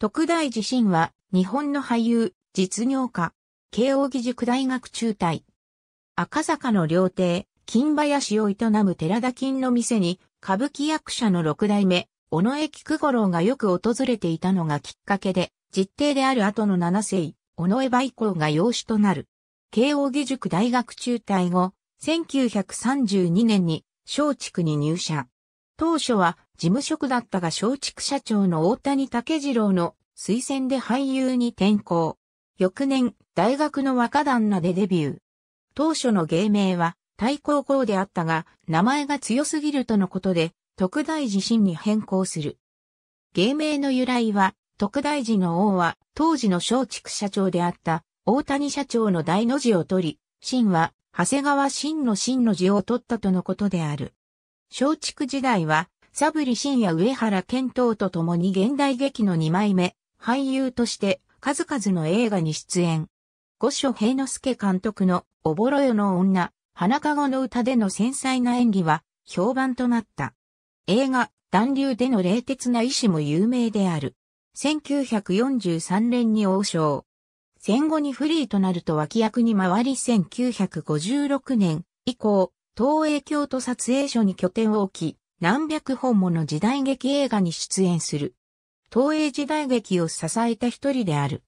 徳大自身は、日本の俳優、実業家、慶応義塾大学中退。赤坂の料亭、金林を営む寺田金の店に、歌舞伎役者の六代目、尾上菊五郎がよく訪れていたのがきっかけで、実弟である後の七世、尾上梅光が養子となる。慶応義塾大学中退後、1932年に、松竹に入社。当初は事務職だったが松竹社長の大谷武次郎の推薦で俳優に転向。翌年、大学の若旦那でデビュー。当初の芸名は、太高校であったが、名前が強すぎるとのことで、特大寺神に変更する。芸名の由来は、特大寺の王は、当時の松竹社長であった、大谷社長の大の字を取り、神は、長谷川神の神の字を取ったとのことである。松竹時代は、サブリ深や上原健闘と共に現代劇の2枚目、俳優として数々の映画に出演。五所平之助監督のおぼろよの女、花籠の歌での繊細な演技は評判となった。映画、暖流での冷徹な意志も有名である。1943年に王将。戦後にフリーとなると脇役に回り1956年以降、東映京都撮影所に拠点を置き、何百本もの時代劇映画に出演する。東映時代劇を支えた一人である。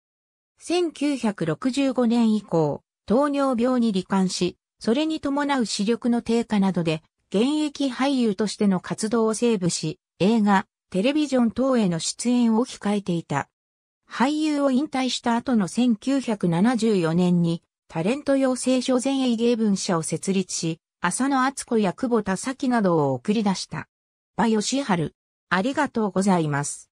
1965年以降、糖尿病に罹患し、それに伴う視力の低下などで、現役俳優としての活動をセーブし、映画、テレビジョン等への出演を控えていた。俳優を引退した後の1974年に、タレント養成所全営芸文社を設立し、浅野敦子や久保田咲などを送り出した。馬義春。ありがとうございます。